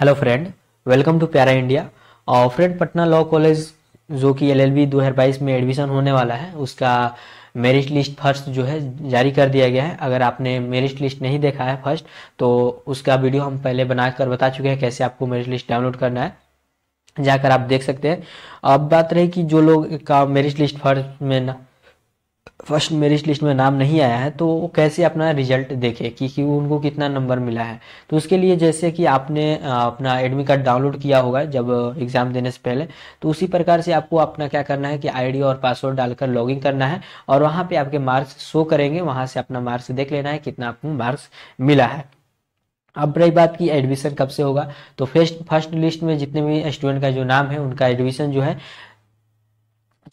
hello friend welcome to प्यारा India और friend Patna law college जो कि एलएलबी 2022 में एडमिशन होने वाला है उसका मेरिट लिस्ट फर्स्ट जो है जारी कर दिया गया है अगर आपने मेरिट लिस्ट नहीं देखा है फर्स्ट तो उसका वीडियो हम पहले बनाकर बता चुके हैं कैसे आपको मेरिट लिस्ट डाउनलोड करना है जाकर आप देख सकते हैं अब बात रही कि जो लोग का मेरिट लिस्ट फर्स्ट में ना फर्स्ट मेरिट लिस्ट में नाम नहीं आया है तो वो कैसे अपना रिजल्ट देखे कि, कि उनको कितना नंबर मिला है तो उसके लिए जैसे कि आपने अपना एडमिट कार्ड डाउनलोड किया होगा जब एग्ज़ाम देने से पहले तो उसी प्रकार से आपको अपना क्या करना है कि आईडी और पासवर्ड डालकर लॉगिन करना है और वहाँ पे आपके मार्क्स शो करेंगे वहाँ से अपना मार्क्स देख लेना है कितना आपको मार्क्स मिला है अब रही बात की एडमिशन कब से होगा तो फर्स्ट फर्स्ट लिस्ट में जितने भी स्टूडेंट का जो नाम है उनका एडमिशन जो है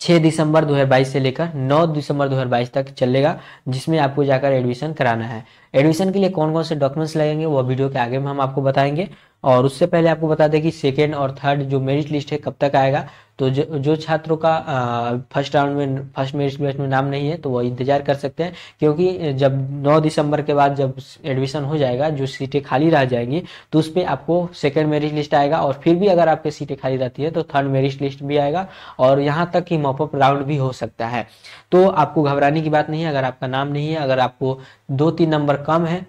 छह दिसंबर 2022 से लेकर 9 दिसंबर 2022 तक चलेगा जिसमें आपको जाकर एडमिशन कराना है एडमिशन के लिए कौन कौन से डॉक्यूमेंट्स लगेंगे वो वीडियो के आगे में हम आपको बताएंगे और उससे पहले आपको बता दें कि सेकेंड और थर्ड जो मेरिट लिस्ट है कब तक आएगा तो जो जो छात्रों का फर्स्ट राउंड में फर्स्ट मेरिट लिस्ट में नाम नहीं है तो वो इंतजार कर सकते हैं क्योंकि जब 9 दिसंबर के बाद जब एडमिशन हो जाएगा जो सीटें खाली रह जाएंगी तो उस पर आपको सेकेंड मेरिट लिस्ट आएगा और फिर भी अगर आपके सीटें खाली रहती है तो थर्ड मेरिट लिस्ट भी आएगा और यहाँ तक कि मॉपअप राउंड भी हो सकता है तो आपको घबराने की बात नहीं है अगर आपका नाम नहीं है अगर आपको दो तीन नंबर कम है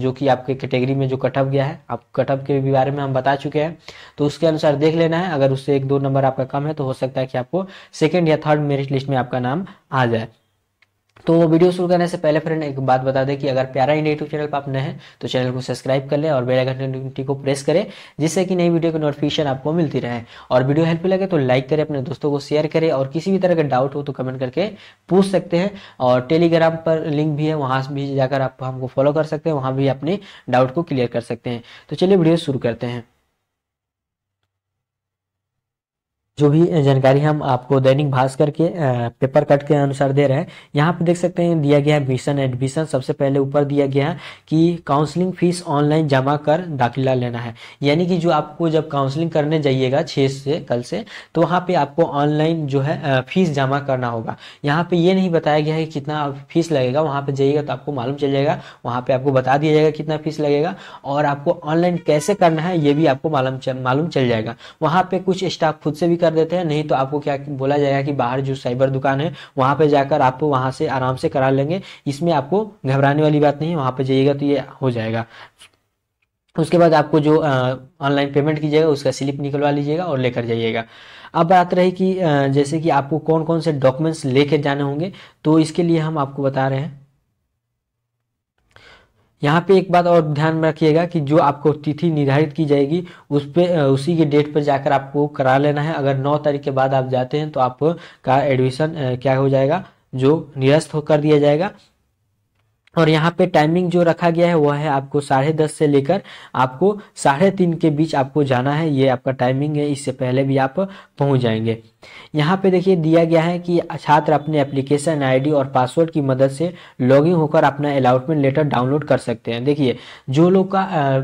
जो कि आपके कैटेगरी में जो कटअप गया है आप कटअप के बारे में हम बता चुके हैं तो उसके अनुसार देख लेना है अगर उससे एक दो नंबर आपका कम है है तो हो सकता है कि आपको सेकेंड या थर्ड मेरिट लिस्ट में आपका नाम आ जाए तो वीडियो शुरू करने से पहले फ्रेंड एक बात बता दें कि अगर प्यारा इंडिया यूट्यूब चैनल पर आप नए हैं तो चैनल को सब्सक्राइब कर लें और बेल आइकन घंटी को प्रेस करें जिससे कि नई वीडियो की नोटिफिकेशन आपको मिलती रहे और वीडियो हेल्प लगे तो लाइक करें अपने दोस्तों को शेयर करें और किसी भी तरह का डाउट हो तो कमेंट करके पूछ सकते हैं और टेलीग्राम पर लिंक भी है वहां भी जाकर आप हमको फॉलो कर सकते हैं वहां भी अपने डाउट को क्लियर कर सकते हैं तो चलिए वीडियो शुरू करते हैं जो भी जानकारी हम आपको दैनिक भास्कर के पेपर कट के अनुसार दे रहे हैं यहाँ पे देख सकते हैं दिया गया है मिशन एडमिशन सबसे पहले ऊपर दिया गया है कि काउंसलिंग फीस ऑनलाइन जमा कर दाखिला लेना है यानी कि जो आपको जब काउंसलिंग करने जाइएगा छः से कल से तो वहाँ पर आपको ऑनलाइन जो है फीस जमा करना होगा यहाँ पर ये नहीं बताया गया है कितना फीस लगेगा वहाँ पर जाइएगा तो आपको मालूम चल जाएगा वहाँ पर आपको बता दिया जाएगा कितना फीस लगेगा और आपको ऑनलाइन कैसे करना है ये भी आपको मालूम मालूम चल जाएगा वहाँ पर कुछ स्टाफ खुद से भी कर कर देते हैं नहीं तो आपको क्या बोला जाएगा कि बाहर जो साइबर दुकान है वहां पर जाकर आप वहां से आराम से करा लेंगे इसमें आपको घबराने वाली बात नहीं वहां पर जाइएगा तो ये हो जाएगा उसके बाद आपको जो ऑनलाइन पेमेंट कीजिएगा उसका स्लिप निकलवा लीजिएगा और लेकर जाइएगा अब बात रही कि आ, जैसे कि आपको कौन कौन से डॉक्यूमेंट्स लेकर जाने होंगे तो इसके लिए हम आपको बता रहे हैं यहाँ पे एक बात और ध्यान में रखिएगा कि जो आपको तिथि निर्धारित की जाएगी उस पर उसी के डेट पर जाकर आपको करा लेना है अगर नौ तारीख के बाद आप जाते हैं तो आपका एडमिशन क्या हो जाएगा जो निरस्त होकर दिया जाएगा और यहाँ पे टाइमिंग जो रखा गया है वह है आपको साढ़े दस से लेकर आपको साढ़े तीन के बीच आपको जाना है ये आपका टाइमिंग है इससे पहले भी आप पहुँच जाएंगे यहाँ पे देखिए दिया गया है कि छात्र अपने एप्लीकेशन आईडी और पासवर्ड की मदद से लॉगिंग होकर अपना अलाउटमेंट लेटर डाउनलोड कर सकते हैं देखिए जो लोग का आ,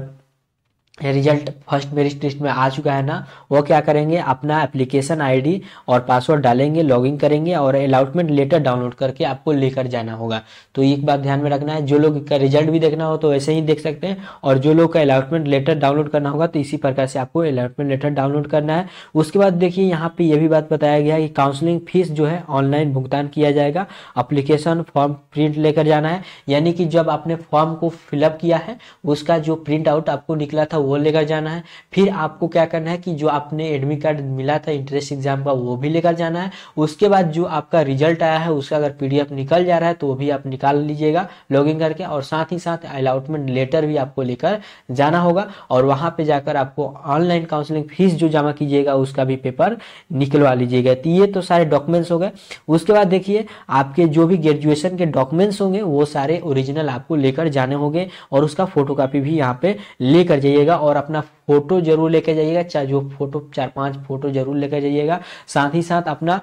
रिजल्ट फर्स्ट मेरिट लिस्ट में आ चुका है ना वो क्या करेंगे अपना एप्लीकेशन आईडी और पासवर्ड डालेंगे लॉगिन करेंगे और अलाउटमेंट लेटर डाउनलोड करके आपको लेकर जाना होगा तो एक बात ध्यान में रखना है जो लोग का रिजल्ट भी देखना हो तो ऐसे ही देख सकते हैं और जो लोग का अलाउटमेंट लेटर डाउनलोड करना होगा तो इसी प्रकार से आपको अलाउटमेंट लेटर डाउनलोड करना है उसके बाद देखिए यहाँ पर यह भी बात बताया गया कि काउंसिलिंग फीस जो है ऑनलाइन भुगतान किया जाएगा अप्लीकेशन फॉर्म प्रिंट लेकर जाना है यानी कि जब आपने फॉर्म को फिलअप किया है उसका जो प्रिंट आउट आपको निकला था वो लेकर जाना है फिर आपको क्या करना है कि जो आपने एडमिट कार्ड मिला था इंट्रेंस एग्जाम का वो भी लेकर जाना है उसके बाद जो आपका रिजल्ट आया है उसका अगर पीडीएफ निकल जा रहा है तो वो भी आप निकाल लीजिएगा लॉगिन करके और साथ ही साथ अलाउटमेंट लेटर भी आपको लेकर जाना होगा और वहाँ पे जाकर आपको ऑनलाइन काउंसलिंग फीस जो जमा कीजिएगा उसका भी पेपर निकलवा लीजिएगा तो ये तो सारे डॉक्यूमेंट्स हो गए उसके बाद देखिए आपके जो भी ग्रेजुएशन के डॉक्यूमेंट्स होंगे वो सारे ओरिजिनल आपको लेकर जाने होंगे और उसका फोटोकॉपी भी यहाँ पे लेकर जाइएगा और अपना फोटो जरूर लेके जाइएगा चाहे जो फोटो चार पांच फोटो जरूर लेकर जाइएगा साथ ही साथ अपना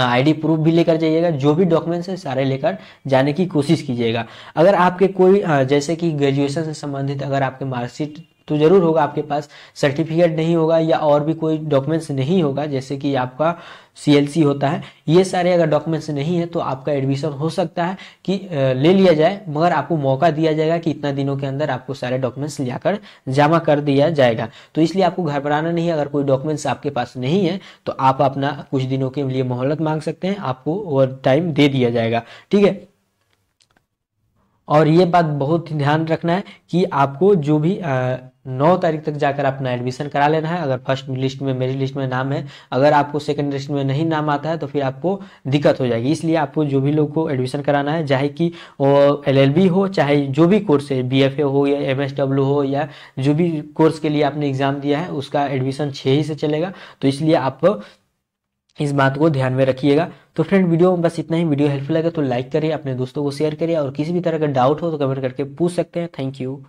आईडी प्रूफ भी लेकर जाइएगा जो भी डॉक्यूमेंट्स है सारे लेकर जाने की कोशिश कीजिएगा अगर आपके कोई जैसे कि ग्रेजुएशन से संबंधित अगर आपके मार्कशीट तो ज़रूर होगा आपके पास सर्टिफिकेट नहीं होगा या और भी कोई डॉक्यूमेंट्स नहीं होगा जैसे कि आपका सी होता है ये सारे अगर डॉक्यूमेंट्स नहीं है तो आपका एडमिशन हो सकता है कि ले लिया जाए मगर आपको मौका दिया जाएगा कि इतना दिनों के अंदर आपको सारे डॉक्यूमेंट्स लेकर जमा कर दिया जाएगा तो इसलिए आपको घबराना नहीं है अगर कोई डॉक्यूमेंट्स आपके पास नहीं है तो आप अपना कुछ दिनों के लिए मोहलत मांग सकते हैं आपको ओवर टाइम दे दिया जाएगा ठीक है और ये बात बहुत ही ध्यान रखना है कि आपको जो भी नौ तारीख तक जाकर अपना एडमिशन करा लेना है अगर फर्स्ट लिस्ट में मेरी लिस्ट में नाम है अगर आपको सेकंड लिस्ट में नहीं नाम आता है तो फिर आपको दिक्कत हो जाएगी इसलिए आपको जो भी लोग को एडमिशन कराना है चाहे कि एलएलबी हो चाहे जो भी कोर्स है बीएफए हो या एमएसडब्ल्यू हो या जो भी कोर्स के लिए आपने एग्ज़ाम दिया है उसका एडमिशन छः ही से चलेगा तो इसलिए आप इस बात को ध्यान में रखिएगा तो फ्रेंड वीडियो में बस इतना ही वीडियो हेल्पफुल लगे तो लाइक करिए अपने दोस्तों को शेयर करिए और किसी भी तरह का डाउट हो तो कमेंट करके पूछ सकते हैं थैंक यू